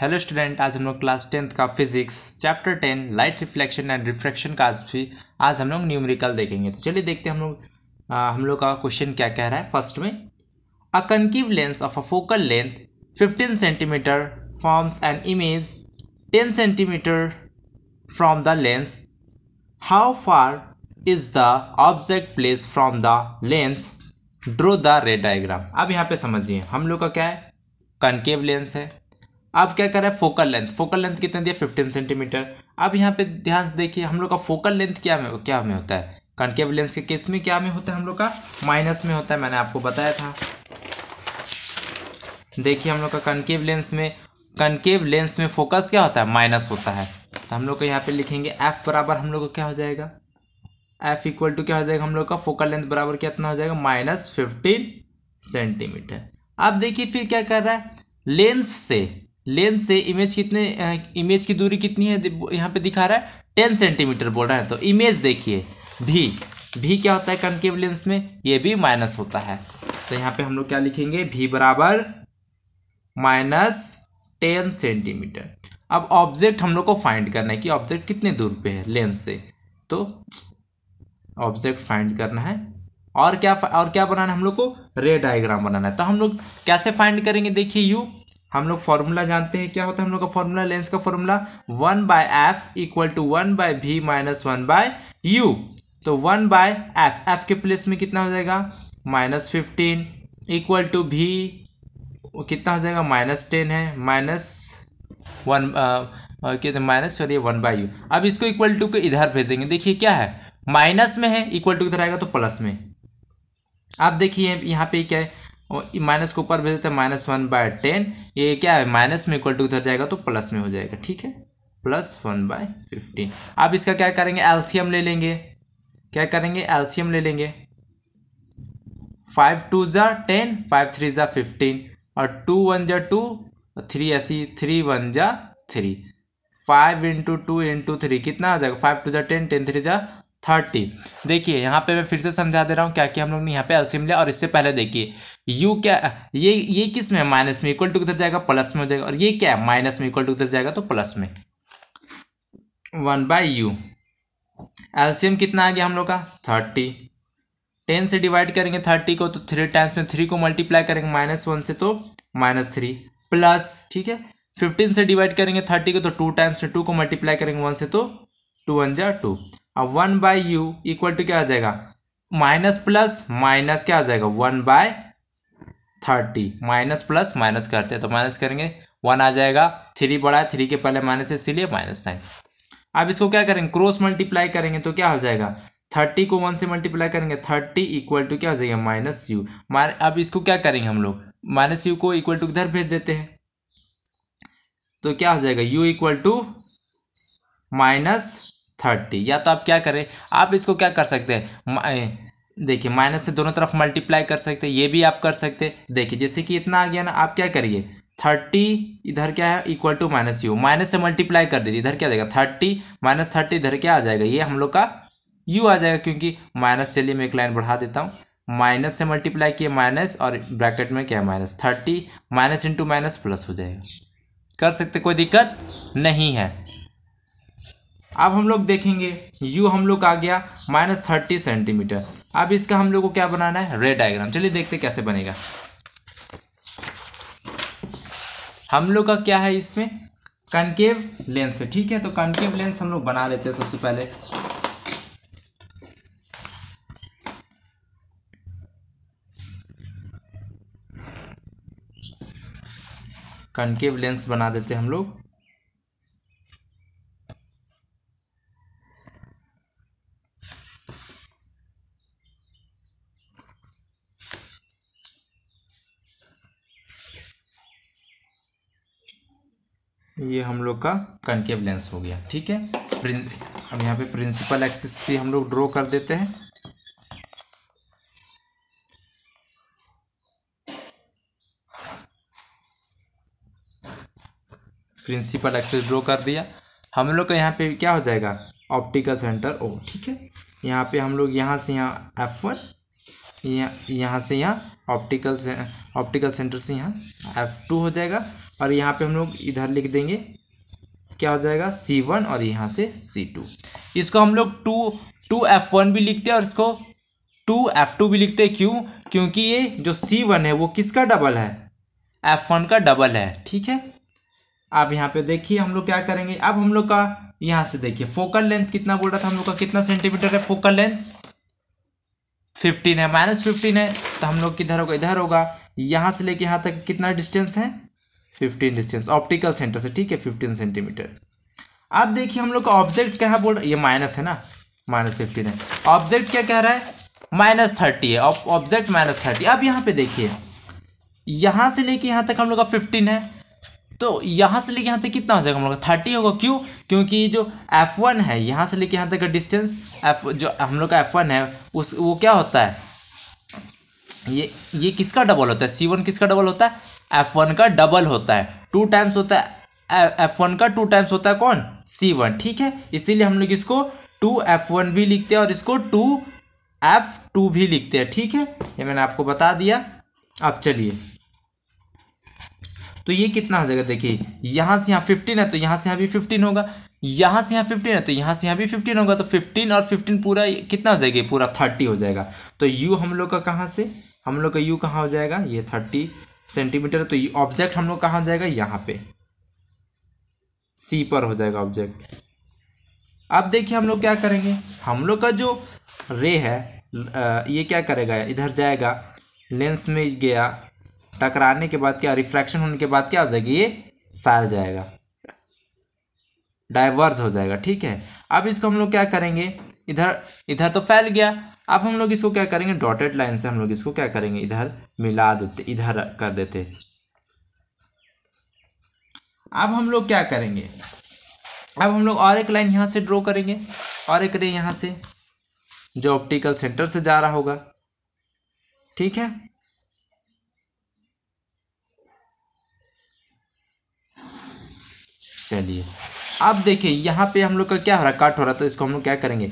hello student आज हम लोग क्लास टेंथ का physics chapter ten light reflection and refraction का आज भी आज हम लोग न्यूमेरिकल देखेंगे तो चलिए देखते हैं हम लोग हम लोग का क्वेश्चन क्या कह रहा है फर्स्ट में a concave lens of a focal length 15 centimetre forms an image 10 centimetre from the lens how far is the object place from the lens draw the ray diagram अब यहाँ पे समझिए हम लोग का क्या है कंकेव लेंस है अब क्या कर फोकल लेंथ फोकल लेंथ कितने दिया फिफ्टीन सेंटीमीटर अब यहाँ पे ध्यान से देखिए हम लोग का फोकल लेंथ क्या में क्या में होता है कनकेव लेंस के केस में क्या में होता है हम लोग का माइनस में होता है मैंने आपको बताया था देखिए हम लोग का कनकेव लेंस में कनकेव लेंस में फोकस क्या होता है माइनस होता है तो हम लोग को यहाँ पे लिखेंगे एफ बराबर हम लोग को क्या हो जाएगा एफ इक्वल टू क्या हो जाएगा हम लोग का फोकल लेंथ बराबर कितना हो जाएगा माइनस फिफ्टीन सेंटीमीटर अब देखिए फिर क्या कर रहा है लेंस से लेंस से इमेज कितने इमेज की दूरी कितनी है यहाँ पे दिखा रहा है टेन सेंटीमीटर बोल रहा है तो इमेज देखिए भी भी क्या होता है कनकेव लेंस में ये भी माइनस होता है तो यहाँ पे हम लोग क्या लिखेंगे भी बराबर माइनस टेन सेंटीमीटर अब ऑब्जेक्ट हम लोग को फाइंड करना है कि ऑब्जेक्ट कितने दूर पे है लेंस से तो ऑब्जेक्ट फाइंड करना है और क्या और क्या बनाना है हम लोग को रे डायग्राम बनाना है तो हम लोग कैसे फाइंड करेंगे देखिए यू हम लोग फॉर्मूला जानते हैं क्या होता है हम लोग का फॉर्मूला लेंस का formula one by f equal to one by v minus one by u तो वन बाय एफ एफ के प्लेस में कितना हो जाएगा माइनस फिफ्टीन इक्वल टू भी कितना हो जाएगा माइनस टेन है माइनस वन कहते minus sorry one by u अब इसको इक्वल टू के इधर भेज देंगे देखिए क्या है माइनस में है इक्वल टू इधर आएगा तो प्लस में आप देखिए यहाँ पे क्या है माइनस को ऊपर भेज देते हैं माइनस वन बाय टेन ये क्या है माइनस में इक्वल टू उधर जाएगा तो प्लस में हो जाएगा ठीक है प्लस वन बाय फिफ्टीन अब इसका क्या करेंगे एल्सियम ले लेंगे क्या करेंगे एल्सियम ले लेंगे फाइव टू ज़ा टेन फाइव थ्री ज़ा फिफ्टीन और टू वन ज़ा टू थ्री ऐसी थ्री वन ज़ा three five into two into three कितना आ जाएगा फाइव टू ज़ा टेन टेन थ्री ज़ा थर्टी देखिए यहाँ पे मैं फिर से समझा दे रहा हूँ क्या कि हम लोग ने यहाँ पे एल्सियम लिया और इससे पहले देखिए यू क्या ये ये किस में माइनस में इक्वल टू किधर जाएगा प्लस में हो जाएगा और ये क्या है माइनस में इक्वल टू किधर जाएगा तो प्लस में वन बाई यू एल्सियम कितना आ गया हम लोग का थर्टी टेन से डिवाइड करेंगे थर्टी को तो थ्री टाइम्स में थ्री को मल्टीप्लाई करेंगे माइनस वन से तो माइनस थ्री प्लस ठीक है फिफ्टीन से डिवाइड करेंगे थर्टी को तो टू टाइम्स में टू को मल्टीप्लाई करेंगे वन से तो टू वन जा टू अब one by u equal to क्या आ जाएगा माइनस प्लस माइनस क्या आ जाएगा one by thirty minus plus minus करते हैं तो माइनस करेंगे वन आ जाएगा थ्री बड़ा है थ्री के पहले माइनस है इसीलिए माइनस साइन अब इसको क्या करेंगे क्रॉस मल्टीप्लाई करेंगे तो क्या हो जाएगा थर्टी को वन से मल्टीप्लाई करेंगे थर्टी इक्वल टू क्या हो जाएगा माइनस यू अब इसको क्या करेंगे हम लोग माइनस यू को इक्वल टू इधर भेज देते हैं तो क्या हो जाएगा u equal to minus thirty या तो आप क्या करें आप इसको क्या कर सकते हैं देखिए माइनस से दोनों तरफ मल्टीप्लाई कर सकते हैं ये भी आप कर सकते देखिए जैसे कि इतना आ गया ना आप क्या करिए थर्टी इधर क्या है equal to minus u minus से मल्टीप्लाई कर दीजिए इधर क्या जाएगा थर्टी माइनस थर्टी इधर क्या आ जाएगा ये हम लोग का यू आ जाएगा क्योंकि माइनस चलिए मैं एक लाइन बढ़ा देता हूँ माइनस से मल्टीप्लाई किए माइनस और ब्रैकेट में क्या है minus thirty minus into minus plus हो जाएगा कर सकते कोई दिक्कत नहीं है अब हम लोग देखेंगे यू हम लोग आ गया माइनस थर्टी सेंटीमीटर अब इसका हम लोग को क्या बनाना है रेड डायग्राम चलिए देखते कैसे बनेगा हम लोग का क्या है इसमें कनकेव लेंस ठीक है तो कनकेव लेंस हम लोग बना लेते हैं सबसे पहले कनकेव लेंस बना देते हैं हम लोग हम लोग का कंकेव लेंस हो गया ठीक है अब यहाँ पे प्रिंसिपल एक्सिस भी हम लोग ड्रॉ कर देते हैं प्रिंसिपल एक्सिस ड्रॉ कर दिया हम लोग का यहाँ पे क्या हो जाएगा ऑप्टिकल सेंटर ओ ठीक है यहाँ पे हम लोग यहाँ से यहाँ एफ वन यहाँ से यहाँ ऑप्टिकल से ऑप्टिकल सेंटर से यहाँ एफ टू हो जाएगा और यहाँ पे हम लोग इधर लिख देंगे क्या हो जाएगा सी वन और यहाँ से सी टू इसको हम लोग टू टू एफ वन भी लिखते हैं और इसको टू एफ टू भी लिखते हैं क्यों क्योंकि ये जो सी वन है वो किसका डबल है एफ वन का डबल है ठीक है अब यहाँ पे देखिए हम लोग क्या करेंगे अब हम लोग का यहाँ से देखिए फोकल लेंथ कितना बोल रहा था हम लोग का कितना सेंटीमीटर है फोकल लेंथ फिफ्टीन है माइनस फिफ्टीन है तो हम लोग किधर होगा इधर होगा यहाँ से लेके यहाँ तक कितना डिस्टेंस है फिफ्टीन डिस्टेंस ऑप्टिकल सेंटर से ठीक है फिफ्टीन सेंटीमीटर आप देखिए हम लोग का ऑब्जेक्ट क्या है बोल ये माइनस है ना माइनस फिफ्टीन है ऑब्जेक्ट क्या कह रहा है माइनस थर्टी है ऑब्जेक्ट माइनस थर्टी अब यहाँ पे देखिए यहाँ से लेके यहाँ तक हम लोग का फिफ्टीन है तो यहाँ से लेके यहाँ तक कितना हो जाएगा हम लोग का थर्टी होगा क्यों क्योंकि जो एफ वन है यहाँ से लेके यहाँ तक का डिस्टेंस एफ जो हम लोग का एफ वन है उस वो क्या होता है ये ये किसका डबल होता है सी वन किसका डबल होता है एफ वन का डबल होता है टू टाइम्स होता है एफ वन का टू टाइम्स होता है कौन सी वन ठीक है इसीलिए हम लोग इसको टू एफ वन भी लिखते हैं और इसको टू एफ टू भी लिखते हैं ठीक है ये मैंने आपको बता दिया अब चलिए तो ये कितना हो जाएगा देखिए यहाँ से यहाँ फिफ्टीन है तो यहाँ से यहाँ भी फिफ्टीन होगा यहाँ से यहाँ फिफ्टीन है तो यहाँ से यहाँ भी फिफ्टीन होगा तो फिफ्टीन और फिफ्टीन पूरा कितना हो जाएगा पूरा थर्टी हो जाएगा तो यू हम लोग का कहाँ से हम लोग का यू कहाँ हो जाएगा ये थर्टी सेंटीमीटर तो ये ऑब्जेक्ट हम लोग कहाँ जाएगा यहाँ पे सी पर हो जाएगा ऑब्जेक्ट अब देखिए हम लोग क्या करेंगे हम लोग का जो रे है ये क्या करेगा इधर जाएगा लेंस में गया टकराने के बाद क्या रिफ्रैक्शन होने के बाद क्या हो जाएगी ये फैल जाएगा डाइवर्ज हो जाएगा ठीक है अब इसको हम लोग क्या करेंगे इधर इधर तो फैल गया अब हम लोग इसको क्या करेंगे डॉटेड लाइन से हम लोग इसको क्या करेंगे इधर मिला देते इधर कर देते अब हम लोग क्या करेंगे अब हम लोग और एक लाइन यहां से ड्रॉ करेंगे और एक रे यहां से जो ऑप्टिकल सेंटर से जा रहा होगा ठीक है चलिए अब देखिए यहां पे हम लोग का क्या हो रहा है कट हो रहा है तो इसको हम लोग क्या करेंगे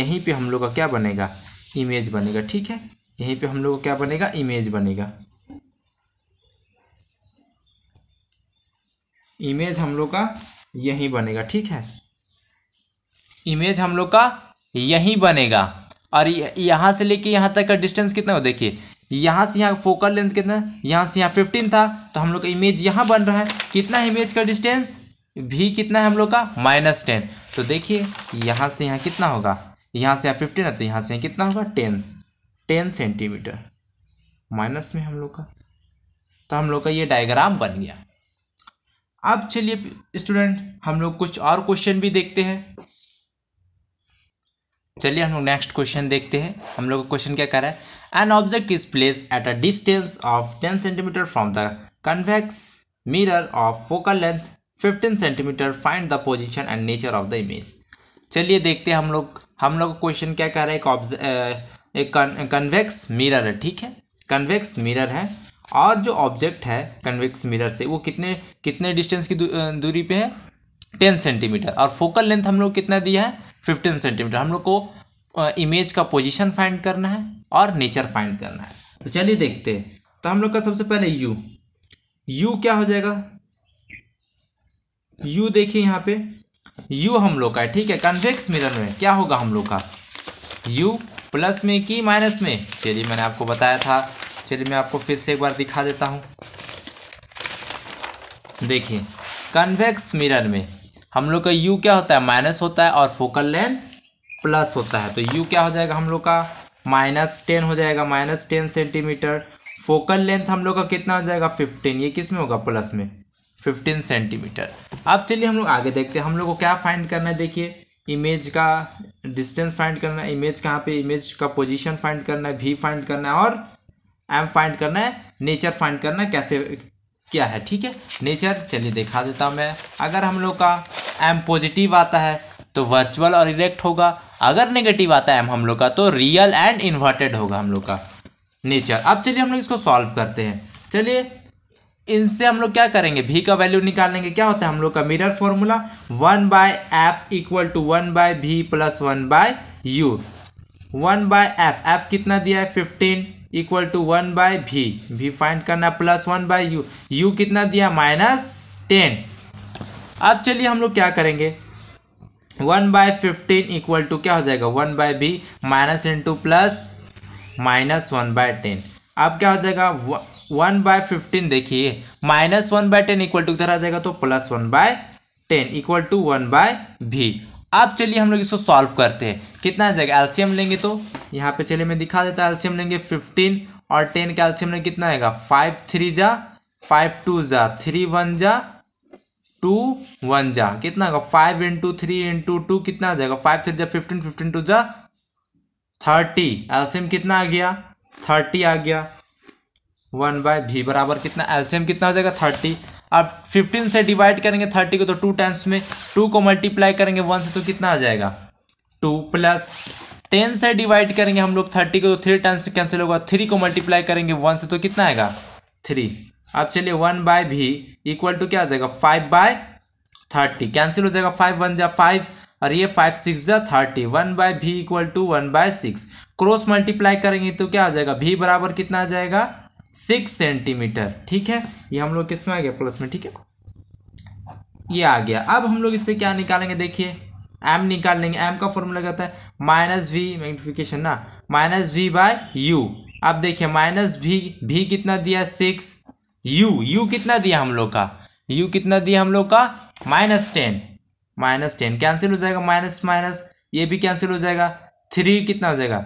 यहीं पे हम लोग का क्या बनेगा इमेज बनेगा ठीक है यहीं पे हम लोग क्या बनेगा इमेज बनेगा इमेज हम लोग का यहीं बनेगा ठीक है इमेज हम लोग का यहीं बनेगा और यहाँ से लेके यहाँ तक का डिस्टेंस कितना हो देखिए यहाँ से यहाँ फोकल लेंथ कितना यहाँ से यहाँ फिफ्टीन था तो हम लोग का इमेज यहाँ बन रहा है कितना है इमेज का डिस्टेंस भी कितना है हम लोग का माइनस टेन तो देखिए यहाँ से यहाँ कितना होगा यहाँ से फिफ्टीन है तो यहाँ से कितना होगा टेन टेन सेंटीमीटर माइनस में हम लोग का तो हम लोग का ये डायग्राम बन गया अब चलिए स्टूडेंट हम लोग कुछ और क्वेश्चन भी देखते हैं चलिए हम लोग नेक्स्ट क्वेश्चन देखते हैं हम लोग का क्वेश्चन क्या कर रहा है an object is place at a distance of ten centimetre from the convex mirror of focal length fifteen centimetre find the position and nature of the image चलिए देखते हैं हम लोग हम लोग क्वेश्चन क्या कह रहे हैं एक ऑब्ज एक कन्वेक्स मिरर है ठीक है कन्वेक्स मिरर है और जो ऑब्जेक्ट है कन्वेक्स मिरर से वो कितने कितने डिस्टेंस की दू, दूरी पे है टेन सेंटीमीटर और फोकल लेंथ हम लोग कितना दिया है फिफ्टीन सेंटीमीटर हम लोग को इमेज का पोजिशन फाइंड करना है और नेचर फाइंड करना है तो चलिए देखते हैं तो हम लोग का सबसे पहले यू यू क्या हो जाएगा यू देखिए यहाँ पे यू हम लोग का है ठीक है कन्वेक्स मिरर में क्या होगा हम लोग का यू प्लस में कि माइनस में चलिए मैंने आपको बताया था चलिए मैं आपको फिर से एक बार दिखा देता हूँ देखिए कन्वेक्स मिरर में हम लोग का यू क्या होता है माइनस होता है और फोकल लेंथ प्लस होता है तो यू क्या हो जाएगा हम लोग का माइनस टेन हो जाएगा minus ten centimetre focal length हम लोग का कितना हो जाएगा फिफ्टीन ये किस में होगा प्लस में फिफ्टीन सेंटीमीटर अब चलिए हम लोग आगे देखते हैं हम लोग को क्या फाइंड करना है देखिए इमेज का डिस्टेंस फाइंड करना है इमेज कहाँ पे इमेज का पोजीशन फाइंड करना है भी फाइंड करना है और एम फाइंड करना है नेचर फाइंड करना है कैसे क्या है ठीक है नेचर चलिए दिखा देता हूँ मैं अगर हम लोग का एम पॉजिटिव आता है तो वर्चुअल और इरेक्ट होगा अगर नेगेटिव आता है एम हम लोग का तो रियल एंड इन्वर्टेड होगा हम लोग का नेचर अब चलिए हम लोग इसको सॉल्व करते हैं चलिए इनसे हम लोग क्या करेंगे भी का वैल्यू निकालेंगे क्या होता है हम लोग का mirror formula one by f equal to one by v plus one by u one by f f कितना दिया है fifteen equal to one by v v find करना plus one by u u कितना दिया minus ten अब चलिए हम लोग क्या करेंगे one by fifteen equal to क्या हो जाएगा one by v minus into plus minus one by ten अब क्या हो जाएगा वन बाय फिफ्टीन देखिए minus one by ten equal to इधर आ जाएगा तो plus one by ten equal to one by v अब चलिए हम लोग इसको सॉल्व करते हैं कितना आ जाएगा एल्शियम लेंगे तो यहाँ पे चलिए मैं दिखा देता एल्शियम लेंगे फिफ्टीन और टेन का एल्शियम लेंगे कितना आएगा फाइव थ्री जा फाइव टू जा थ्री वन जा टू वन जा कितना आएगा five into three into two कितना आ जाएगा फाइव थ्री जा फिफ्टीन फिफ्टीन टू जा थर्टी एल्शियम कितना आ गया थर्टी आ गया वन बाय भी बराबर कितना एल्सियम कितना हो जाएगा थर्टी अब फिफ्टीन से डिवाइड करेंगे थर्टी को तो टू टाइम्स में टू को मल्टीप्लाई करेंगे वन से तो कितना आ जाएगा टू प्लस टेन से डिवाइड करेंगे हम लोग थर्टी को तो थ्री टाइम्स से कैंसिल होगा थ्री को मल्टीप्लाई करेंगे वन से तो कितना आएगा थ्री अब चलिए one by v equal to क्या आ जाएगा फाइव बाय थर्टी कैंसिल हो जाएगा फाइव वन जा फाइव और ये फाइव सिक्स जा thirty one by v equal to one by six cross multiply करेंगे तो क्या आ जाएगा भी बराबर कितना आ जाएगा सिक्स सेंटीमीटर ठीक है ये हम लोग किस में आ गया प्लस में ठीक है ये आ गया अब हम लोग इससे क्या निकालेंगे देखिए एम निकाल लेंगे एम का फॉर्मूला कहता है माइनस वी मैग्निफिकेशन ना माइनस वी बाय यू अब देखिए माइनस वी भी कितना दिया सिक्स यू यू कितना दिया हम लोग का यू कितना दिया हम लोग का minus ten minus ten cancel हो जाएगा माइनस माइनस ये भी कैंसिल हो जाएगा थ्री कितना हो जाएगा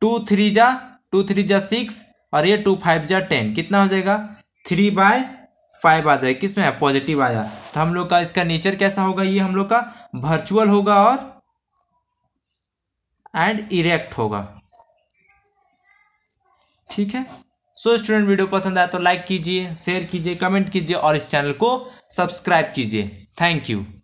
टू थ्री जा टू थ्री जा सिक्स और ये टू फाइव जा टेन कितना हो जाएगा थ्री बाय फाइव आ जाएगा किसमें पॉजिटिव आया तो हम लोग का इसका नेचर कैसा होगा ये हम लोग का वर्चुअल होगा और एंड इरेक्ट होगा ठीक है सो so, स्टूडेंट वीडियो पसंद आया तो लाइक कीजिए शेयर कीजिए कमेंट कीजिए और इस चैनल को सब्सक्राइब कीजिए थैंक यू